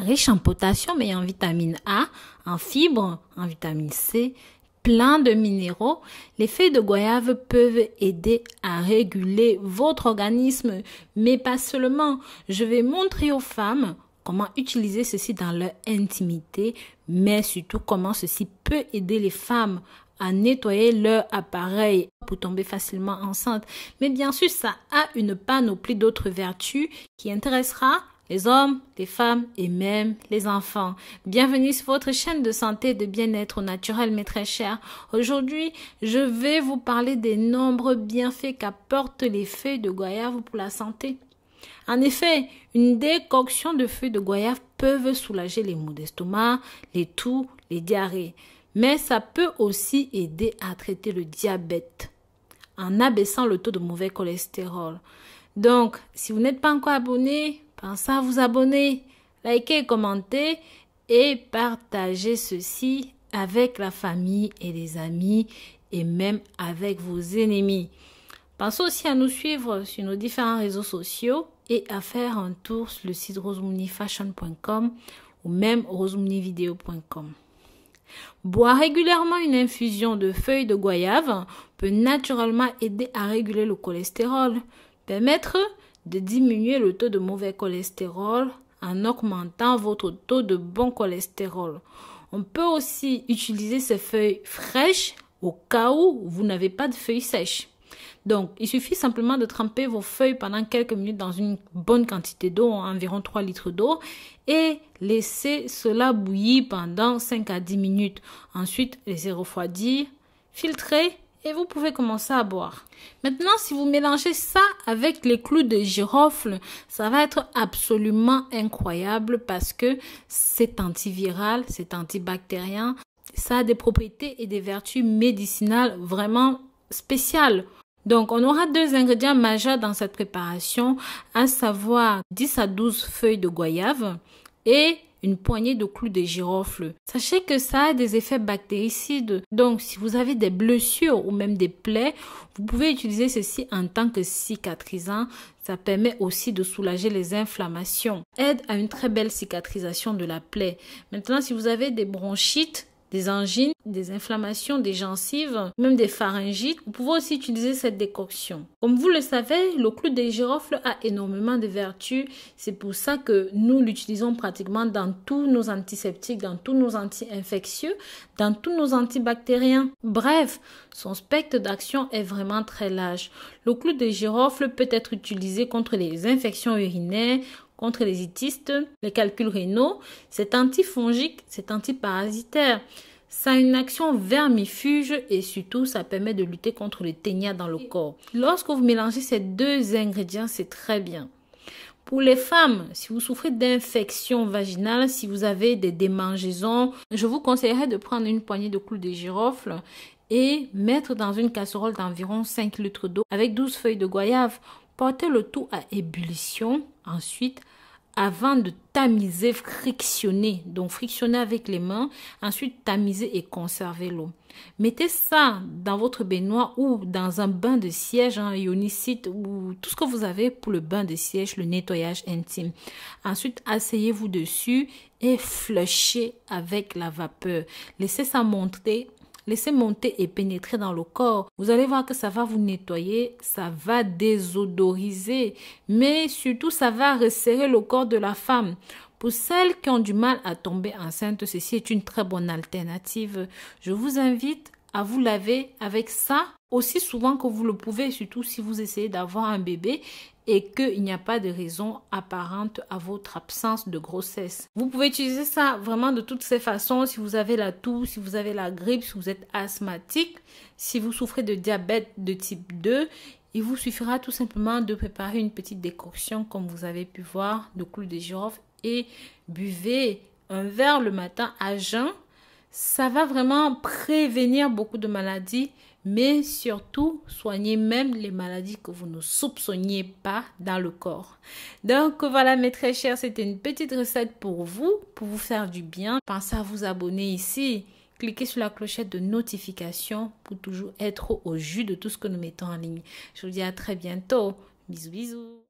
riche en potassium et en vitamine A, en fibres, en vitamine C, plein de minéraux. Les feuilles de goyave peuvent aider à réguler votre organisme, mais pas seulement. Je vais montrer aux femmes comment utiliser ceci dans leur intimité, mais surtout comment ceci peut aider les femmes à nettoyer leur appareil pour tomber facilement enceinte. Mais bien sûr, ça a une panoplie d'autres vertus qui intéressera les hommes, les femmes et même les enfants. Bienvenue sur votre chaîne de santé et de bien-être naturel, mes très chers. Aujourd'hui, je vais vous parler des nombreux bienfaits qu'apportent les feuilles de goyave pour la santé. En effet, une décoction de feuilles de goyave peut soulager les maux d'estomac, les toux, les diarrhées, mais ça peut aussi aider à traiter le diabète en abaissant le taux de mauvais cholestérol. Donc, si vous n'êtes pas encore abonné, Pensez à vous abonner, liker, commenter et partager ceci avec la famille et les amis et même avec vos ennemis. Pensez aussi à nous suivre sur nos différents réseaux sociaux et à faire un tour sur le site rosumnifashion.com ou même rosumnivideo.com. Boire régulièrement une infusion de feuilles de goyave peut naturellement aider à réguler le cholestérol, permettre de diminuer le taux de mauvais cholestérol en augmentant votre taux de bon cholestérol. On peut aussi utiliser ces feuilles fraîches au cas où vous n'avez pas de feuilles sèches. Donc, il suffit simplement de tremper vos feuilles pendant quelques minutes dans une bonne quantité d'eau, environ 3 litres d'eau, et laisser cela bouillir pendant 5 à 10 minutes. Ensuite, laissez refroidir, filtrer et vous pouvez commencer à boire. Maintenant, si vous mélangez ça avec les clous de girofle, ça va être absolument incroyable parce que c'est antiviral, c'est antibactérien, ça a des propriétés et des vertus médicinales vraiment spéciales. Donc, on aura deux ingrédients majeurs dans cette préparation, à savoir 10 à 12 feuilles de goyave et une poignée de clous de girofle. Sachez que ça a des effets bactéricides. Donc, si vous avez des blessures ou même des plaies, vous pouvez utiliser ceci en tant que cicatrisant. Ça permet aussi de soulager les inflammations. Aide à une très belle cicatrisation de la plaie. Maintenant, si vous avez des bronchites, des angines, des inflammations des gencives, même des pharyngites, vous pouvez aussi utiliser cette décoction. Comme vous le savez, le clou des girofles a énormément de vertus. C'est pour ça que nous l'utilisons pratiquement dans tous nos antiseptiques, dans tous nos anti-infectieux, dans tous nos antibactériens. Bref, son spectre d'action est vraiment très large. Le clou des girofles peut être utilisé contre les infections urinaires, contre les itistes, les calculs rénaux. C'est antifongique, c'est antiparasitaire. Ça a une action vermifuge et surtout, ça permet de lutter contre les ténias dans le corps. Lorsque vous mélangez ces deux ingrédients, c'est très bien. Pour les femmes, si vous souffrez d'infections vaginales, si vous avez des démangeaisons, je vous conseillerais de prendre une poignée de clous de girofle et mettre dans une casserole d'environ 5 litres d'eau avec 12 feuilles de goyave Portez le tout à ébullition ensuite avant de tamiser, frictionner. Donc frictionner avec les mains, ensuite tamiser et conserver l'eau. Mettez ça dans votre baignoire ou dans un bain de siège, un hein, ionicite ou tout ce que vous avez pour le bain de siège, le nettoyage intime. Ensuite, asseyez-vous dessus et flushez avec la vapeur. Laissez ça monter Laissez monter et pénétrer dans le corps. Vous allez voir que ça va vous nettoyer, ça va désodoriser, mais surtout ça va resserrer le corps de la femme. Pour celles qui ont du mal à tomber enceinte, ceci est une très bonne alternative. Je vous invite à vous laver avec ça aussi souvent que vous le pouvez, surtout si vous essayez d'avoir un bébé et qu'il n'y a pas de raison apparente à votre absence de grossesse. Vous pouvez utiliser ça vraiment de toutes ces façons, si vous avez la toux, si vous avez la grippe, si vous êtes asthmatique, si vous souffrez de diabète de type 2, il vous suffira tout simplement de préparer une petite décoction comme vous avez pu voir de clous de girofle et buvez un verre le matin à jeun ça va vraiment prévenir beaucoup de maladies, mais surtout soigner même les maladies que vous ne soupçonniez pas dans le corps. Donc voilà mes très chers, c'était une petite recette pour vous, pour vous faire du bien. Pensez à vous abonner ici. Cliquez sur la clochette de notification pour toujours être au jus de tout ce que nous mettons en ligne. Je vous dis à très bientôt. Bisous bisous.